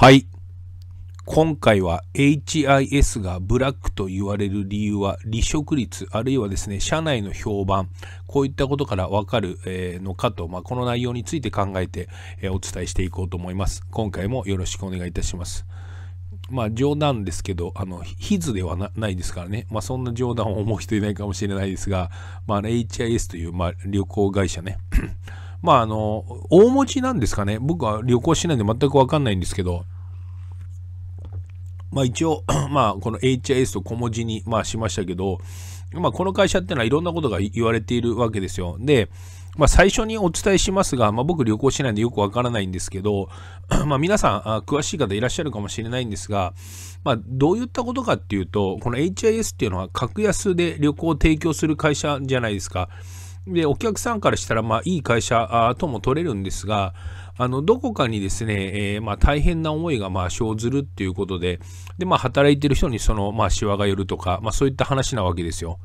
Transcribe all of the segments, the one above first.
はい。今回は HIS がブラックと言われる理由は離職率あるいはですね社内の評判こういったことからわかるのかと、まあ、この内容について考えてお伝えしていこうと思います今回もよろしくお願いいたしますまあ冗談ですけどあのヒズではないですからねまあそんな冗談を思う人いないかもしれないですが、まあ、HIS という、まあ、旅行会社ね まああの大持ちなんですかね僕は旅行しないんで全くわかんないんですけどまあ一応、まあこの HIS と小文字に、まあしましたけど、まあこの会社っていうのはいろんなことが言われているわけですよ。で、まあ最初にお伝えしますが、まあ僕旅行しないんでよくわからないんですけど、まあ皆さん詳しい方いらっしゃるかもしれないんですが、まあどういったことかっていうと、この HIS っていうのは格安で旅行を提供する会社じゃないですか。で、お客さんからしたらまあいい会社とも取れるんですが、あのどこかにですね、えー、まあ、大変な思いがまあ生ずるっていうことで、でまあ、働いてる人にその、まあ、しわが寄るとか、まあ、そういった話なわけですよ。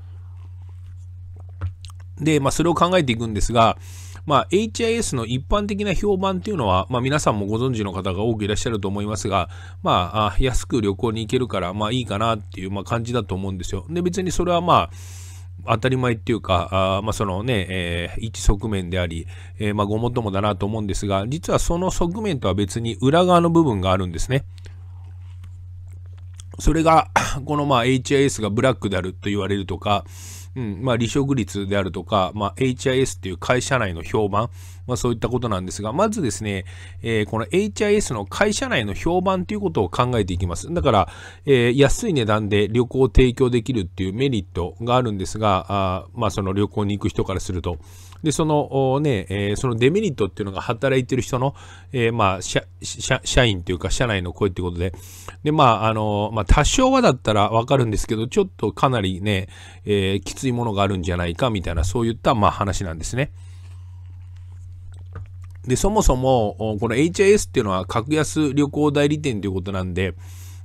で、まあ、それを考えていくんですが、まあ、HIS の一般的な評判っていうのは、まあ、皆さんもご存知の方が多くいらっしゃると思いますが、まあ、安く旅行に行けるから、まあ、いいかなっていう、まあ、感じだと思うんですよ。で、別にそれはまあ、当たり前っていうか、あまあ、そのね、えー、一側面であり、えー、まあ、ごもっともだなと思うんですが、実はその側面とは別に裏側の部分があるんですね。それが、このまあ HIS がブラックであると言われるとか、うん、まあ離職率であるとか、まあ HIS っていう会社内の評判、まあ、そういったことなんですが、まずですね、えー、この HIS の会社内の評判ということを考えていきます。だから、えー、安い値段で旅行を提供できるっていうメリットがあるんですが、あまあ、その旅行に行く人からすると。で、その、ね、えー、そのデメリットっていうのが働いてる人の、えー、まあ社、社、社員というか、社内の声ってことで、で、まあ、あの、まあ、多少はだったらわかるんですけど、ちょっとかなりね、えー、きついものがあるんじゃないか、みたいな、そういった、まあ、話なんですね。で、そもそも、この HIS っていうのは格安旅行代理店ということなんで、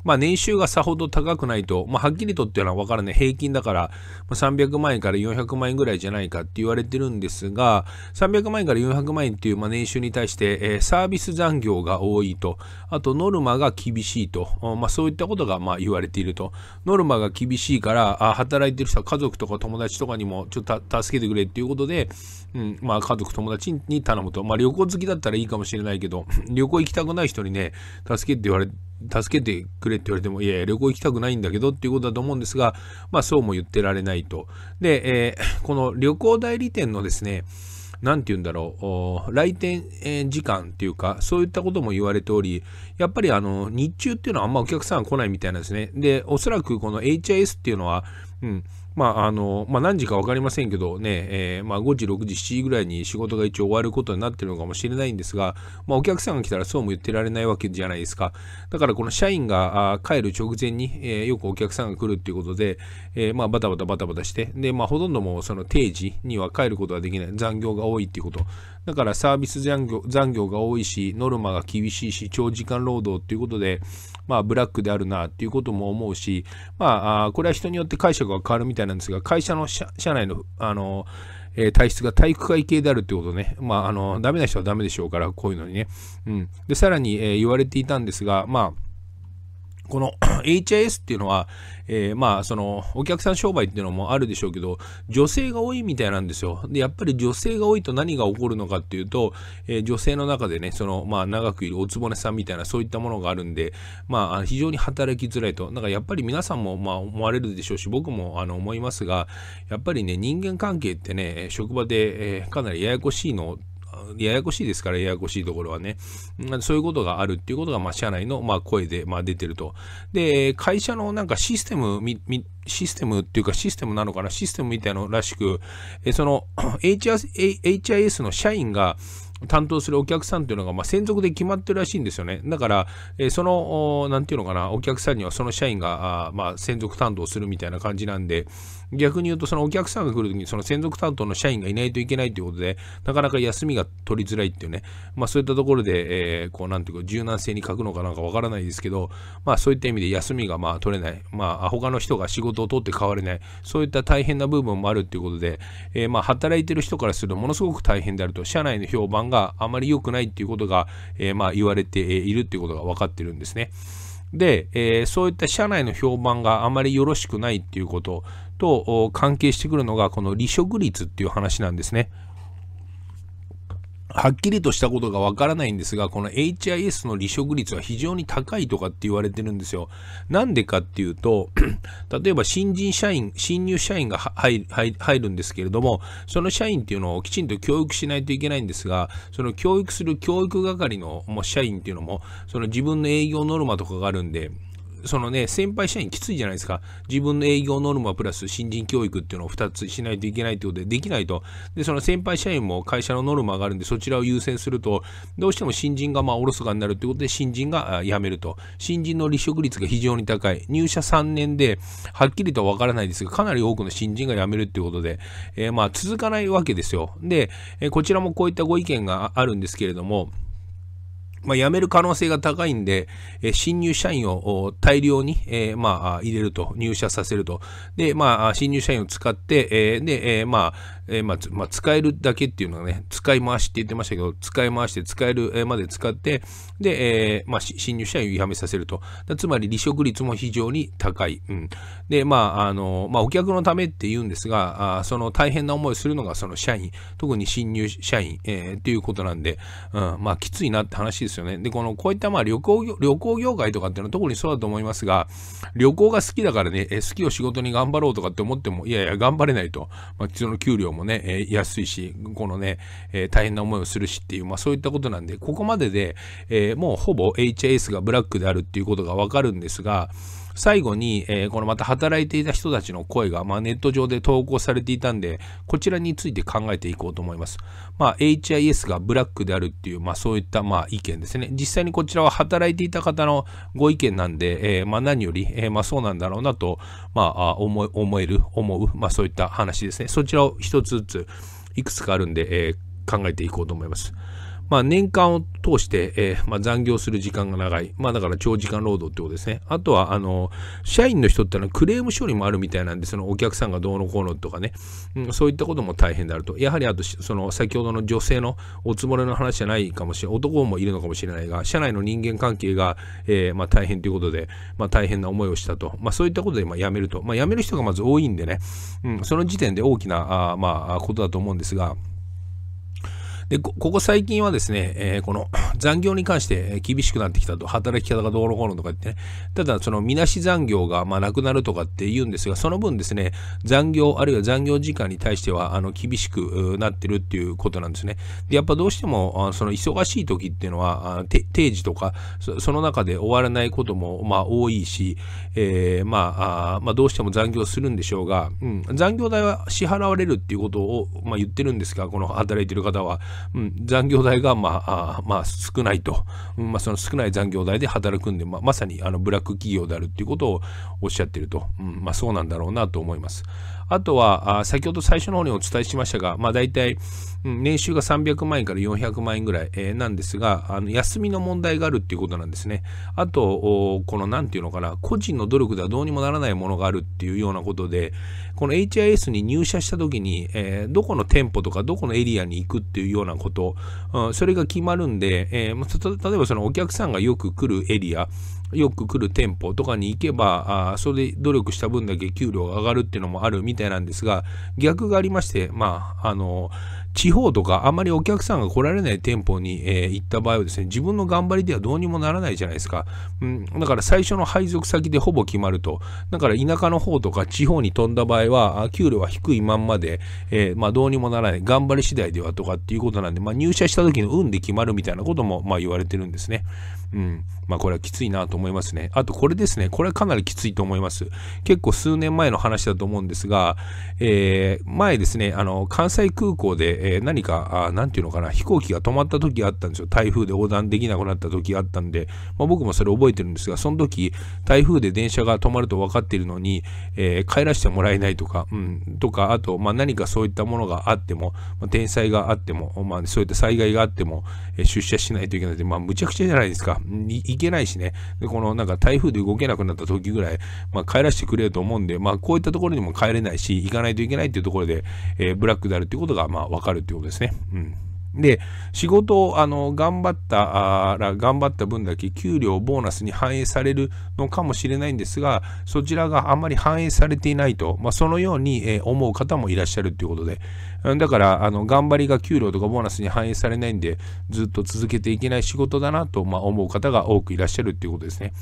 まあ、年収がさほど高くないと、まあ、はっきりとっていうのは分からない。平均だから、300万円から400万円ぐらいじゃないかって言われてるんですが、300万円から400万円っていう、まあ、年収に対して、えー、サービス残業が多いと、あとノルマが厳しいと、まあ、そういったことがまあ言われていると。ノルマが厳しいから、あ働いてる人は家族とか友達とかにもちょっと助けてくれっていうことで、うんまあ、家族、友達に頼むと。まあ、旅行好きだったらいいかもしれないけど、旅行行きたくない人にね、助けって言われて、助けてくれって言われても、いやいや、旅行行きたくないんだけどっていうことだと思うんですが、まあそうも言ってられないと。で、えー、この旅行代理店のですね、何て言うんだろう、来店時間っていうか、そういったことも言われており、やっぱりあの、日中っていうのはあんまお客さん来ないみたいなんですね。で、おそらくこの HIS っていうのは、うん、まああのまあ、何時か分かりませんけどね、えー、まあ、5時、6時、7時ぐらいに仕事が一応終わることになってるのかもしれないんですが、まあ、お客さんが来たらそうも言ってられないわけじゃないですか。だからこの社員が帰る直前に、えー、よくお客さんが来るっていうことで、えー、まあ、バタバタバタバタして、でまあ、ほとんどもその定時には帰ることができない、残業が多いっていうこと。だからサービス残業残業が多いし、ノルマが厳しいし、長時間労働っていうことで、まあ、ブラックであるなっていうことも思うし、まあ、これは人によって解釈が変わるみたいなんですが、会社の社内の、あの、えー、体質が体育会系であるってことね。まあ、あの、ダメな人はダメでしょうから、こういうのにね。うん。で、さらに、えー、言われていたんですが、まあ、この HIS っていうのは、えー、まあそのお客さん商売っていうのもあるでしょうけど女性が多いみたいなんですよでやっぱり女性が多いと何が起こるのかっていうと、えー、女性の中でねそのまあ長くいるおつぼねさんみたいなそういったものがあるんでまあ非常に働きづらいとなんかやっぱり皆さんもまあ思われるでしょうし僕もあの思いますがやっぱりね人間関係ってね職場で、えー、かなりややこしいのややこしいですから、ややこしいところはね。そういうことがあるっていうことが、まあ、社内の、まあ、声で、まあ、出てると。で、会社のなんかシステム、システムっていうかシステムなのかな、システムみたいのらしく、その HIS の社員が、担当するお客さんというのが、まあ、専属で決まってるらしいんですよね。だから、えー、その、なんていうのかな、お客さんにはその社員が、あまあ、専属担当するみたいな感じなんで、逆に言うと、そのお客さんが来るときに、その専属担当の社員がいないといけないということで、なかなか休みが取りづらいっていうね、まあ、そういったところで、えー、こう、なんていうか、柔軟性に欠くのかなんかわからないですけど、まあ、そういった意味で休みが、まあ、取れない、まあ、他の人が仕事を取って変われない、そういった大変な部分もあるっていうことで、えー、まあ、働いてる人からすると、ものすごく大変であると、社内の評判があまり良くないっていうことが、えー、まあ言われているっていうことが分かってるんですね。で、えー、そういった社内の評判があまりよろしくないっていうことと関係してくるのがこの離職率っていう話なんですね。はっきりとしたことがわからないんですが、この HIS の離職率は非常に高いとかって言われてるんですよ。なんでかっていうと、例えば新人社員、新入社員が入るんですけれども、その社員っていうのをきちんと教育しないといけないんですが、その教育する教育係の社員っていうのも、その自分の営業ノルマとかがあるんで、そのね、先輩社員きついじゃないですか。自分の営業ノルマプラス新人教育っていうのを2つしないといけないってことでできないと。で、その先輩社員も会社のノルマがあるんで、そちらを優先すると、どうしても新人がまあおろそかになるってことで、新人が辞めると。新人の離職率が非常に高い。入社3年で、はっきりとはわからないですが、かなり多くの新人が辞めるってことで、えー、まあ続かないわけですよ。で、えー、こちらもこういったご意見があるんですけれども、まあ、辞める可能性が高いんで、え新入社員を大量に、えー、まあ、入れると、入社させると。で、まあ、新入社員を使って、えー、で、えー、まあ、えー、まあ、まあ、使えるだけっていうのはね、使い回しって言ってましたけど、使い回して使えるまで使って、で、えー、まあ、侵入者をやめさせると。つまり、離職率も非常に高い。うん。で、まあ、あの、まあ、お客のためって言うんですが、あその大変な思いをするのが、その社員、特に新入社員、えー、っていうことなんで、うん、まあ、きついなって話ですよね。で、この、こういった、まあ、旅行、旅行業界とかっていうのは特にそうだと思いますが、旅行が好きだからね、えー、好きを仕事に頑張ろうとかって思っても、いやいや、頑張れないと。まあ、その給料ももね、えー、安いし、このね、えー、大変な思いをするしっていう、まあそういったことなんで、ここまでで、えー、もうほぼ HAS がブラックであるっていうことがわかるんですが、最後に、えー、このまた働いていた人たちの声が、まあ、ネット上で投稿されていたんで、こちらについて考えていこうと思います。まあ、HIS がブラックであるっていう、まあ、そういった、まあ、意見ですね。実際にこちらは働いていた方のご意見なんで、えー、まあ、何より、えー、まあ、そうなんだろうなと、まあ、思思える、思う、まあ、そういった話ですね。そちらを一つずつ、いくつかあるんで、えー、考えていこうと思います。まあ、年間を通して、えー、まあ、残業する時間が長い。まあ、だから長時間労働ってことですね。あとは、あの、社員の人ってのはクレーム処理もあるみたいなんで、そのお客さんがどうのこうのとかね、うん、そういったことも大変であると。やはり、あと、その、先ほどの女性のおつもれの話じゃないかもしれない。男もいるのかもしれないが、社内の人間関係が、えー、まあ、大変ということで、まあ、大変な思いをしたと。まあ、そういったことで、まあ、辞めると。まあ、辞める人がまず多いんでね、うん、その時点で大きな、あまあ、ことだと思うんですが、で、ここ最近はですね、えー、この 残業に関して厳しくなってきたと、働き方がどうのこうのとか言ってね、ただそのみなし残業がまあなくなるとかって言うんですが、その分ですね、残業あるいは残業時間に対してはあの厳しくなってるっていうことなんですね。で、やっぱどうしてもあその忙しい時っていうのは、定時とかそ、その中で終わらないこともまあ多いし、えー、まあ、あまあどうしても残業するんでしょうが、うん、残業代は支払われるっていうことをまあ言ってるんですが、この働いてる方は。うん、残業代が、まあ、まあ、少ないと、まあ、その少ない残業代で働くんで、まあ、まさにあのブラック企業であるっていうことをおっしゃってると、うん、まあ、そうなんだろうなと思います。あとは、先ほど最初の方にお伝えしましたが、まあ大体、年収が300万円から400万円ぐらい、なんですが、あの休みの問題があるっていうことなんですね。あと、この何て言うのかな、個人の努力ではどうにもならないものがあるっていうようなことで、この HIS に入社した時に、えー、どこの店舗とかどこのエリアに行くっていうようなこと、うん、それが決まるんで、えー、例えばそのお客さんがよく来るエリア、よく来る店舗とかに行けば、あそれで努力した分だけ給料が上がるっていうのもあるみたいなんですが、逆がありまして、まあ、あの、地方とかあまりお客さんが来られない店舗に、えー、行った場合はですね、自分の頑張りではどうにもならないじゃないですか。うん、だから最初の配属先でほぼ決まると。だから田舎の方とか地方に飛んだ場合は、給料は低いまんまで、えー、まあどうにもならない。頑張り次第ではとかっていうことなんで、まあ入社した時の運で決まるみたいなことも、まあ言われてるんですね。うん。まあこれはきついなと思いますね。あとこれですね。これはかなりきついと思います。結構数年前の話だと思うんですが、えー、前ですね、あの、関西空港で、えー、何か、あなんていうのかな、飛行機が止まった時があったんですよ。台風で横断できなくなった時があったんで、まあ、僕もそれ覚えてるんですが、その時、台風で電車が止まると分かっているのに、えー、帰らせてもらえないとか、うん、とか、あと、まあ何かそういったものがあっても、まあ、天災があっても、まあそういった災害があっても、えー、出社しないといけないで、まあむちゃくちゃじゃないですか。行けないしね、でこのなんか台風で動けなくなった時ぐらい、まあ、帰らせてくれると思うんで、まあ、こういったところにも帰れないし、行かないといけないっていうところで、えー、ブラックであるっていうことが、まあ、わかるっていうことですね。うん。で、仕事を、あの、頑張ったら、頑張った分だけ給料、ボーナスに反映されるのかもしれないんですが、そちらがあまり反映されていないと、まあ、そのように、え思う方もいらっしゃるということで、だから、あの、頑張りが給料とかボーナスに反映されないんで、ずっと続けていけない仕事だなと、まあ、思う方が多くいらっしゃるということですね。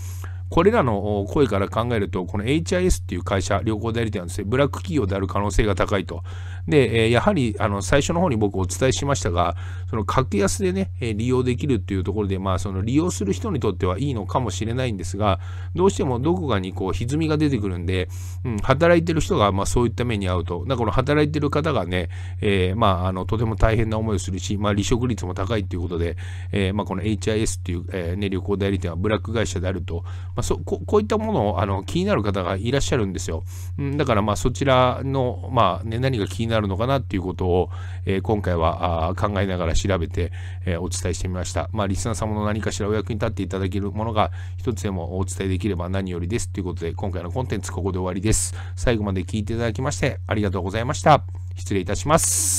これらの声から考えると、この HIS っていう会社、旅行代理店はですね、ブラック企業である可能性が高いと。で、やはり、あの、最初の方に僕お伝えしましたが、その格安でね、利用できるっていうところで、まあ、その利用する人にとってはいいのかもしれないんですが、どうしてもどこかにこう、歪みが出てくるんで、うん、働いてる人が、まあ、そういった目に遭うと。だから、働いてる方がね、えー、まあ、あの、とても大変な思いをするし、まあ、離職率も高いっていうことで、えー、まあ、この HIS っていう、えー、ね、旅行代理店はブラック会社であると、まあ、そこういったものをあの気になる方がいらっしゃるんですよ。んだからまあそちらの、まあね、何が気になるのかなっていうことを、えー、今回はあ考えながら調べて、えー、お伝えしてみました。まあ、リスナー様の何かしらお役に立っていただけるものが一つでもお伝えできれば何よりですということで今回のコンテンツここで終わりです。最後まで聞いていただきましてありがとうございました。失礼いたします。